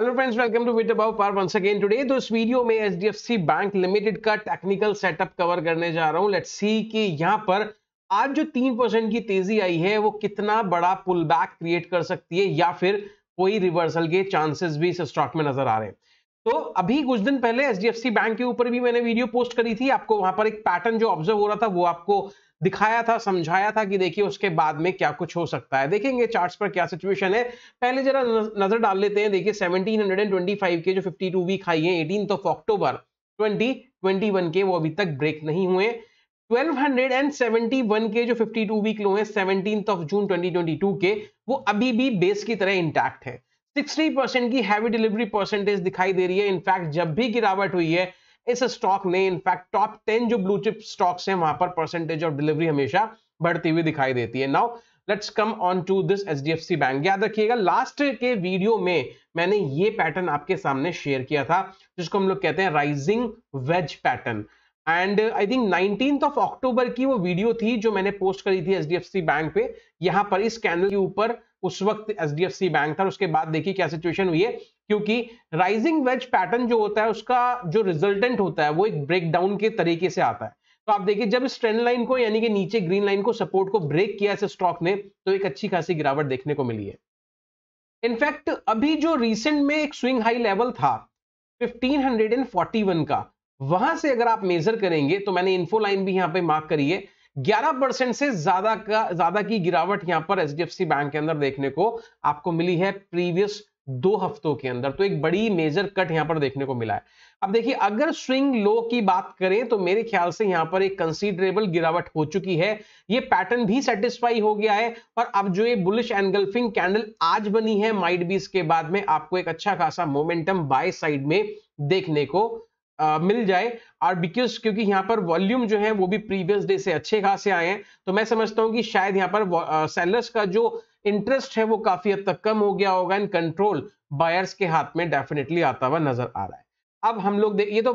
hello friends welcome to Bit about Par once again today तो इस video में HDFC bank limited का technical setup cover करने जा रहा हूं लेट्स सी कि यहां पर आज जो तीन परसेंट की तेजी आई है वो कितना बड़ा पुल बैक क्रिएट कर सकती है या फिर कोई रिवर्सल के चांसेस भी इस स्टॉक में नजर आ रहे हैं तो अभी कुछ दिन पहले एच बैंक के ऊपर भी मैंने वीडियो पोस्ट करी थी आपको वहां पर एक पैटर्न जो ऑब्जर्व हो रहा था वो आपको दिखाया था समझाया था कि देखिए उसके बाद में क्या कुछ हो सकता है देखेंगे चार्ट्स पर क्या सिचुएशन है पहले जरा नजर डाल लेते हैं देखिए 1725 के जो 52 वीक हाई है एटीन ऑफ अक्टूबर 2021 के वो अभी तक ब्रेक नहीं हुए 1271 के जो 52 वीक लो है सेवनटीन ऑफ जून 2022 के वो अभी भी बेस की तरह इंटैक्ट है 60% की हैवी डिलीवरी परसेंटेज दिखाई दे रही है इनफैक्ट जब भी गिरावट हुई है इस स्टॉक ने इनफैक्ट टॉप टेन जो ब्लू चिप स्टॉक्स हैं वहां पर परसेंटेज ऑफ डिलीवरी हमेशा बढ़ती हुई दिखाई देती है now let's come on to this H D F C bank याद रखिएगा लास्ट के वीडियो में मैंने ये पैटर्न आपके सामने शेयर किया था जिसको हम लोग कहते हैं rising veg pattern and I think nineteen of October की वो वीडियो थी जो मैंने पोस्ट करी थी H D F C bank पे यहां पर इस कैनल के ऊपर उस वक्त H D F C bank था उसके बाद देखिए क्या सिचुएशन हुई है क्योंकि राइजिंग वेज पैटर्न जो होता है उसका जो रिजल्टेंट होता है वो एक ब्रेकडाउन के तरीके से आता है तो आप देखिए जब इस ट्रेंड लाइन को यानी कि नीचे ग्रीन लाइन को सपोर्ट को ब्रेक किया है स्टॉक ने तो एक अच्छी खासी गिरावट देखने को मिली है इनफैक्ट अभी जो रिसेंट में एक स्विंग हाई लेवल था 1541 का वहां से अगर आप मेजर करेंगे तो मैंने इन्फो लाइन भी यहां पे मार्क करी है 11 परसेंट से ज्यादा का ज्यादा की गिरावट यहां पर एच बैंक के अंदर देखने को आपको मिली है प्रीवियस दो हफ्तों के अंदर तो एक बड़ी मेजर कट यहां पर देखने को मिला है अब देखिए अगर स्विंग लो की बात करें तो मेरे ख्याल से यहां पर एक कंसीडरेबल गिरावट हो चुकी है ये पैटर्न भी सेटिस्फाई हो गया है और अब जो ये बुलिश एनगल्फिंग कैंडल आज बनी है माइड बीस के बाद में आपको एक अच्छा खासा मोमेंटम बाय साइड में देखने को आ, मिल जाए और बिकॉज क्योंकि यहाँ पर वॉल्यूम जो है वो भी प्रीवियस डे से अच्छे खासे आए हैं तो मैं समझता हूँ कि शायद यहाँ पर सेलर्स का जो इंटरेस्ट है वो काफी हद तक कम हो गया होगा एंड कंट्रोल बायर्स के हाथ में डेफिनेटली आता हुआ नजर आ रहा है अब हम लोग ये तो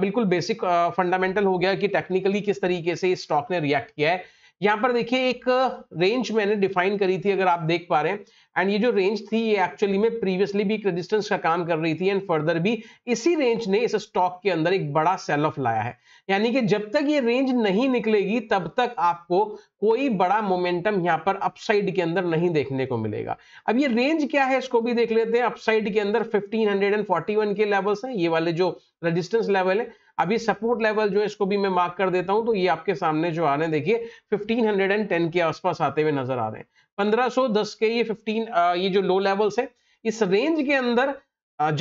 बिल्कुल बेसिक फंडामेंटल हो गया कि टेक्निकली किस तरीके से स्टॉक ने रिएक्ट किया है यहां पर देखिए एक रेंज मैंने डिफाइन करी थी अगर आप देख पा रहे हैं एंड ये जो रेंज थी ये एक्चुअली में प्रीवियसली भी एक रेजिस्टेंस का काम कर रही थी एंड फर्दर भी इसी रेंज ने इस स्टॉक के अंदर एक बड़ा सेल ऑफ लाया है यानी कि जब तक ये रेंज नहीं निकलेगी तब तक आपको कोई बड़ा मोमेंटम यहाँ पर अपसाइड के अंदर नहीं देखने को मिलेगा अब ये रेंज क्या है इसको भी देख लेते हैं अपसाइड के अंदर फिफ्टीन के लेवल्स हैं ये वाले जो रजिस्टेंस लेवल है अभी सपोर्ट लेवल जो है इसको भी मैं मार्क कर देता हूं तो ये आपके सामने जो आ रहे हैं देखिए 1510 के आसपास आते हुए नजर आ रहे हैं 1510 के ये 15 ये जो लो लेवल्स है इस रेंज के अंदर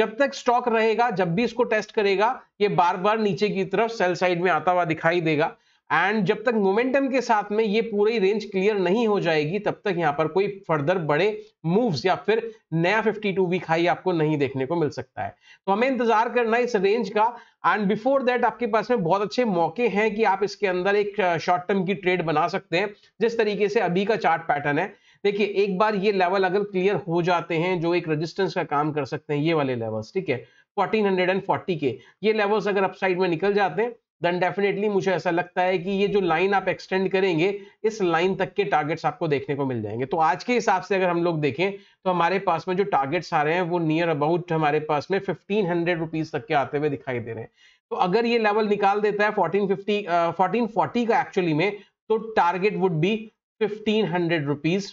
जब तक स्टॉक रहेगा जब भी इसको टेस्ट करेगा ये बार बार नीचे की तरफ सेल साइड में आता हुआ दिखाई देगा एंड जब तक मोमेंटम के साथ में ये पूरी रेंज क्लियर नहीं हो जाएगी तब तक यहाँ पर कोई फर्दर बड़े मूव्स या फिर नया 52 वीक हाई आपको नहीं देखने को मिल सकता है तो हमें इंतजार करना है इस रेंज का एंड बिफोर दैट आपके पास में बहुत अच्छे मौके हैं कि आप इसके अंदर एक शॉर्ट टर्म की ट्रेड बना सकते हैं जिस तरीके से अभी का चार्ट पैटर्न है देखिए एक बार ये लेवल अगर क्लियर हो जाते हैं जो एक रेजिस्टेंस का काम कर सकते हैं ये वाले लेवल्स ठीक है 1440 के ये लेवल्स अगर अपसाइड में निकल जाते हैं देन डेफिनेटली मुझे ऐसा लगता है कि ये जो लाइन आप एक्सटेंड करेंगे इस लाइन तक के टारगेट्स आपको देखने को मिल जाएंगे तो आज के हिसाब से अगर हम लोग देखें तो हमारे पास में जो टारगेट्स आ रहे हैं वो नियर अबाउट हमारे पास में फिफ्टीन हंड्रेड रुपीज तक के आते हुए दिखाई दे रहे हैं तो अगर ये लेवल निकाल देता है फोर्टीन फिफ्टी फोर्टीन फोर्टी का एक्चुअली में तो target would be fifteen hundred rupees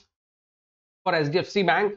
for H D F C bank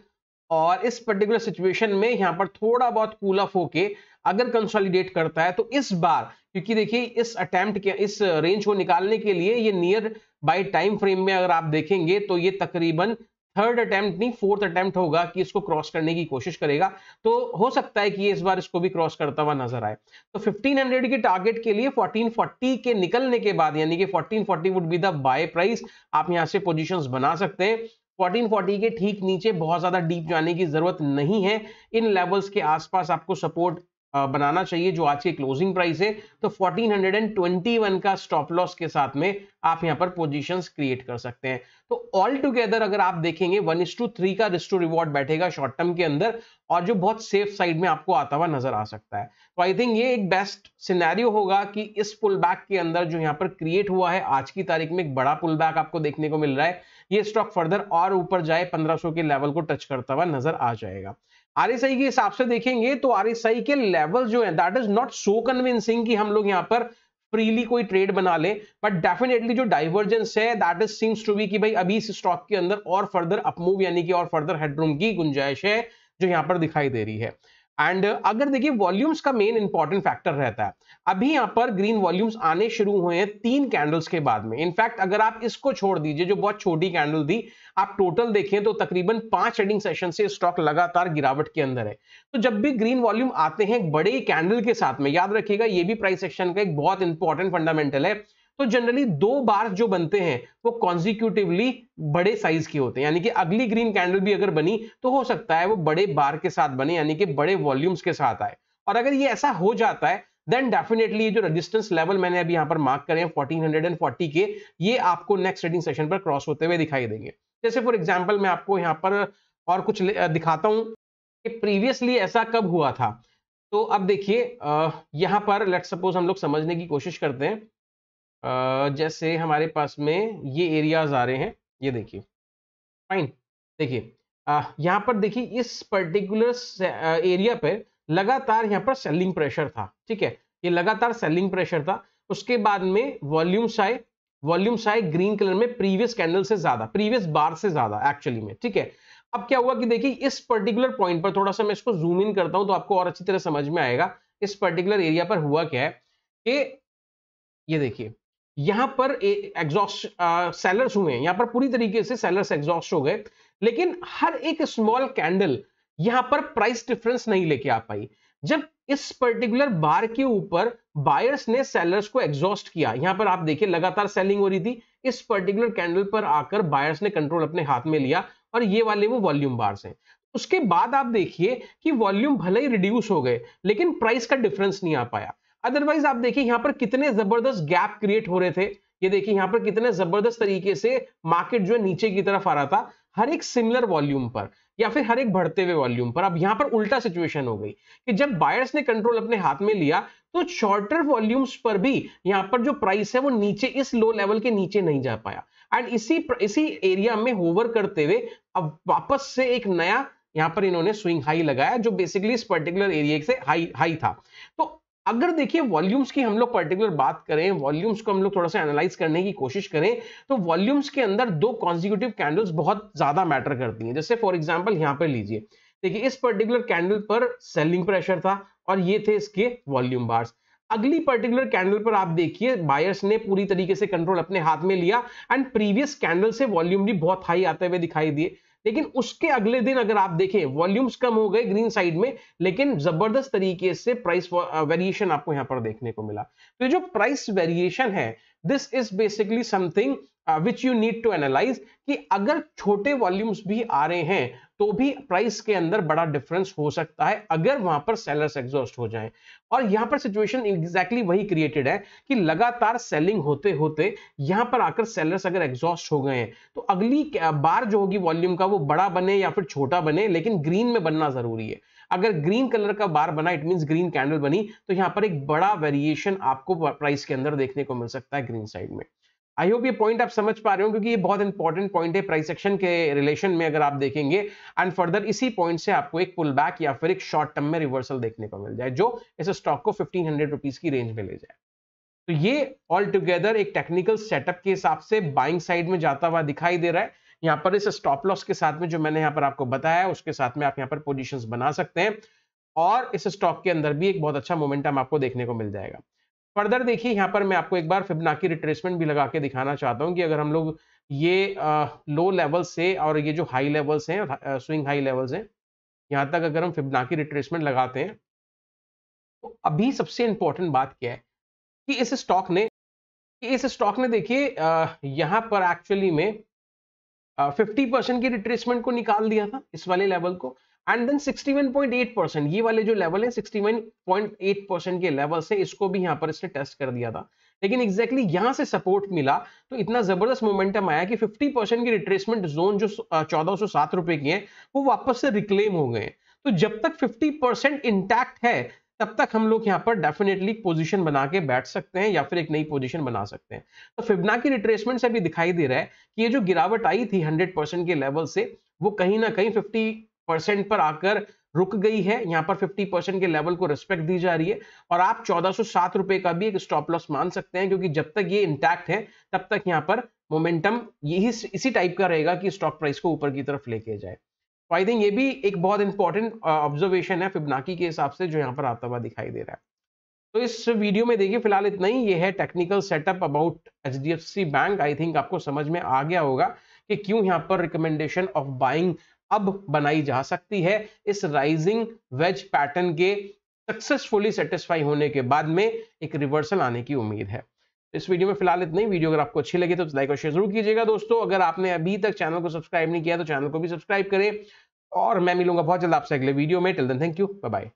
और इस पर्टिकुलर सिचुएशन में यहां पर थोड़ा बहुत कूल ऑफ होके अगर कंसोलिडेट करता है तो इस बार क्योंकि देखिए इस अटेम्प्ट के इस रेंज को निकालने के लिए ये नियर बाय टाइम फ्रेम में अगर आप देखेंगे तो ये तकरीबन थर्ड अटेम्प्ट नहीं फोर्थ अटेम्प्ट होगा कि इसको क्रॉस करने की कोशिश करेगा तो हो सकता है कि ये इस बार इसको भी क्रॉस करता हुआ नजर आए तो 1500 के टारगेट के लिए 1440 के निकलने के बाद यानी कि 1440 would be the buy price आप यहां से पोजीशंस बना सकते हैं 1440 के ठीक नीचे बहुत ज़्यादा डीप जाने की ज़रूरत नहीं है इन लेवल्स के आसपास आपको सपोर्ट बनाना चाहिए जो आज के क्लोजिंग प्राइस है तो 1421 का स्टॉप लॉस के साथ में आप यहां पर पोजीशंस क्रिएट कर सकते हैं तो ऑल टुगेदर अगर आप देखेंगे वन इस टू थ्री का रिस्टू रिवॉर्ड बैठेगा शॉर्ट टर्म के अंदर और जो बहुत सेफ साइड में आपको आता हुआ नजर आ सकता है तो आई थिंक ये एक बेस्ट सिनेरियो होगा कि इस पुल बैक के अंदर जो यहाँ पर क्रिएट हुआ है आज की तारीख में एक बड़ा पुल बैक आपको देखने को मिल रहा है ये स्टॉक फर्दर और ऊपर जाए 1500 के लेवल को टच करता हुआ नजर आ जाएगा आरएसआई के हिसाब से देखेंगे तो आरएसआई के लेवल जो है that is not so convincing कि हम लोग यहाँ पर फ्रीली कोई ट्रेड बना ले बट डेफिनेटली जो डाइवर्जेंस है that is seems to be कि भाई अभी इस स्टॉक के अंदर और फर्दर अपमूव यानी कि और फर्दर हेडरूम की गुंजाइश है जो यहाँ पर दिखाई दे रही है एंड uh, अगर देखिए वॉल्यूम्स का मेन इंपॉर्टेंट फैक्टर रहता है अभी यहां पर ग्रीन वॉल्यूम्स आने शुरू हुए हैं तीन कैंडल्स के बाद में इनफैक्ट अगर आप इसको छोड़ दीजिए जो बहुत छोटी कैंडल थी आप टोटल देखें तो तकरीबन पांच ट्रेडिंग सेशन से स्टॉक लगातार गिरावट के अंदर है तो जब भी ग्रीन वॉल्यूम आते हैं बड़े कैंडल के साथ में याद रखिएगा ये भी प्राइस सेक्शन का एक बहुत इंपॉर्टेंट फंडामेंटल है तो जनरली दो बार जो बनते हैं वो कॉन्जिक्यूटिवली बड़े साइज के होते हैं यानी कि अगली ग्रीन कैंडल भी अगर बनी तो हो सकता है वो बड़े बार के साथ बने यानी कि बड़े वॉल्यूम्स के साथ आए और अगर ये ऐसा हो जाता है देन डेफिनेटली ये जो रेजिस्टेंस लेवल मैंने अभी यहां पर मार्क करे हैं के ये आपको नेक्स्ट ट्रेडिंग सेशन पर क्रॉस होते हुए दिखाई देंगे जैसे फॉर एग्जाम्पल मैं आपको यहाँ पर और कुछ दिखाता हूँ कि प्रीवियसली ऐसा कब हुआ था तो अब देखिए यहाँ पर लेट सपोज हम लोग समझने की कोशिश करते हैं जैसे हमारे पास में ये एरियाज आ रहे हैं ये देखिए फाइन देखिए यहाँ पर देखिए इस पर्टिकुलर एरिया पर लगातार यहाँ पर सेलिंग प्रेशर था ठीक है ये लगातार सेलिंग प्रेशर था उसके बाद में वॉल्यूम्स आए वॉल्यूम्स आए ग्रीन कलर में प्रीवियस कैंडल से ज्यादा प्रीवियस बार से ज्यादा एक्चुअली में ठीक है अब क्या हुआ कि देखिए इस पर्टिकुलर पॉइंट पर थोड़ा सा मैं इसको जूम इन करता हूं तो आपको और अच्छी तरह समझ में आएगा इस पर्टिकुलर एरिया पर हुआ क्या है कि ये देखिए यहां पर एग्जॉस्ट सेलर्स हुए यहां पर पूरी तरीके से सेलर्स एग्जॉस्ट हो गए लेकिन हर एक स्मॉल कैंडल यहां पर प्राइस डिफरेंस नहीं लेके आ पाई जब इस पर्टिकुलर बार के ऊपर बायर्स ने सेलर्स को एग्जॉस्ट किया यहां पर आप देखिए लगातार सेलिंग हो रही थी इस पर्टिकुलर कैंडल पर आकर बायर्स ने कंट्रोल अपने हाथ में लिया और ये वाले वो वॉल्यूम बार्स हैं उसके बाद आप देखिए कि वॉल्यूम भले ही रिड्यूस हो गए लेकिन प्राइस का डिफरेंस नहीं आ पाया अदरवाइज आप देखिए यहां पर कितने जबरदस्त गैप क्रिएट हो रहे थे ये देखिए यहां पर कितने जबरदस्त तरीके से मार्केट जो है नीचे की तरफ आ रहा था हर एक सिमिलर वॉल्यूम पर या फिर हर एक बढ़ते हुए वॉल्यूम पर अब यहां पर उल्टा सिचुएशन हो गई कि जब बायर्स ने कंट्रोल अपने हाथ में लिया तो शॉर्टर वॉल्यूम्स पर भी यहां पर जो प्राइस है वो नीचे इस लो लेवल के नीचे नहीं जा पाया एंड इसी इसी एरिया में होवर करते हुए अब वापस से एक नया यहां पर इन्होंने स्विंग हाई लगाया जो बेसिकली इस पर्टिकुलर एरिया से हाई हाई था तो अगर देखिए वॉल्यूम्स की हम लोग पर्टिकुलर बात करें वॉल्यूम्स को हम लोग थोड़ा सा एनालाइज करने की कोशिश करें तो वॉल्यूम्स के अंदर दो कॉन्जिक्यूटिव कैंडल्स बहुत ज्यादा मैटर करती हैं जैसे फॉर एग्जाम्पल यहां पर लीजिए देखिए इस पर्टिकुलर कैंडल पर सेलिंग प्रेशर था और ये थे इसके वॉल्यूम बार्स अगली पर्टिकुलर कैंडल पर आप देखिए बायर्स ने पूरी तरीके से कंट्रोल अपने हाथ में लिया एंड प्रीवियस कैंडल से वॉल्यूम भी बहुत हाई आते हुए दिखाई दिए लेकिन उसके अगले दिन अगर आप देखें वॉल्यूम्स कम हो गए ग्रीन साइड में लेकिन जबरदस्त तरीके से प्राइस वेरिएशन आपको यहां पर देखने को मिला तो जो प्राइस वेरिएशन है this is basically something which you need to analyse कि अगर छोटे वॉल्यूम्स भी आ रहे हैं तो भी प्राइस के अंदर बड़ा डिफरेंस हो सकता है अगर वहां पर सेलर्स एग्जॉस्ट हो जाएं और यहां पर सिचुएशन एग्जैक्टली वही क्रिएटेड है कि लगातार सेलिंग होते होते यहां पर आकर सेलर्स अगर एग्जॉस्ट हो गए हैं तो अगली बार जो होगी वॉल्यूम का वो बड़ा बने या फिर छोटा बने लेकिन ग्रीन में बनना जरूरी है अगर ग्रीन कलर का बार बना इट मीन ग्रीन कैंडल बनी तो यहां पर एक बड़ा वेरिएशन आपको प्राइस के अंदर देखने को मिल सकता है ग्रीन साइड में आई होप ये पॉइंट आप समझ पा रहे हो क्योंकि ये बहुत इंपॉर्टेंट पॉइंट है प्राइस एक्शन के रिलेशन में अगर आप देखेंगे एंड फर्दर इसी पॉइंट से आपको एक पुल बैक या फिर एक शॉर्ट टर्म में रिवर्सल देखने को मिल जाए जो इस स्टॉक को फिफ्टीन हंड्रेड रुपीज की रेंज में ले जाए तो ये ऑल टुगेदर एक टेक्निकल सेटअप के हिसाब से बाइंग साइड में जाता हुआ दिखाई दे रहा है यहाँ पर इस स्टॉप लॉस के साथ में जो मैंने यहाँ पर आपको बताया उसके साथ में आप यहाँ पर पोजिशन बना सकते हैं और इस स्टॉक के अंदर भी एक बहुत अच्छा मोमेंटम आपको देखने को मिल जाएगा फर्दर देखिए यहाँ पर मैं आपको एक बार फिबनाकी रिट्रेसमेंट भी लगा के दिखाना चाहता हूँ कि अगर हम लोग ये लो लेवल से और ये जो हाई लेवल्स हैं स्विंग हाई लेवल्स हैं यहाँ तक अगर हम फिबनाकी रिट्रेसमेंट लगाते हैं तो अभी सबसे इंपॉर्टेंट बात क्या है कि इस स्टॉक ने कि इस स्टॉक ने देखिए यहाँ पर एक्चुअली में फिफ्टी परसेंट की रिट्रेसमेंट को निकाल दिया था इस वाले लेवल को एंड देन 61.8 परसेंट ये वाले जो लेवल है 61.8 परसेंट के लेवल से इसको भी यहां पर इसने टेस्ट कर दिया था लेकिन एग्जैक्टली exactly यहां से सपोर्ट मिला तो इतना जबरदस्त मोमेंटम आया कि 50 परसेंट की रिट्रेसमेंट जोन जो चौदह सौ सात रुपए की है वो वापस से रिक्लेम हो गए तो जब तक फिफ्टी परसेंट इंटैक्ट है तब तक हम लोग यहाँ पर डेफिनेटली पोजीशन बना के बैठ सकते हैं या फिर एक नई पोजीशन बना सकते हैं तो फिबना की रिट्रेसमेंट से भी दिखाई दे रहा है कि ये जो गिरावट आई थी 100 परसेंट के लेवल से वो कहीं ना कहीं परसेंट पर आकर रुक गई है यहां पर 50 परसेंट के लेवल को रिस्पेक्ट दी जा रही है और आप चौदह रुपए का भी एक स्टॉप लॉस मान सकते हैं क्योंकि जब तक ये इंटैक्ट है तब तक यहां पर मोमेंटम यही इसी टाइप का रहेगा कि स्टॉक प्राइस को ऊपर की तरफ लेके जाए तो आई थिंक ये भी एक बहुत इंपॉर्टेंट ऑब्जर्वेशन है फिबनाकी के हिसाब से जो यहाँ पर आता हुआ दिखाई दे रहा है तो इस वीडियो में देखिए फिलहाल इतना ही ये है technical setup about H bank I think आपको समझ में आ गया होगा कि क्यों यहाँ पर रिकमेंडेशन ऑफ बाइंग अब बनाई जा सकती है इस राइजिंग वेज पैटर्न के सक्सेसफुली सेटिस्फाई होने के बाद में एक रिवर्सल आने की उम्मीद है इस वीडियो में फिलहाल इतना ही वीडियो अगर आपको अच्छी लगी तो लाइक और शेयर जरूर कीजिएगा दोस्तों अगर आपने अभी तक चैनल को सब्सक्राइब नहीं किया तो चैनल को भी सब्सक्राइब करें और मैं मिलूंगा बहुत जल्द आपसे अगले वीडियो में till then thank you bye bye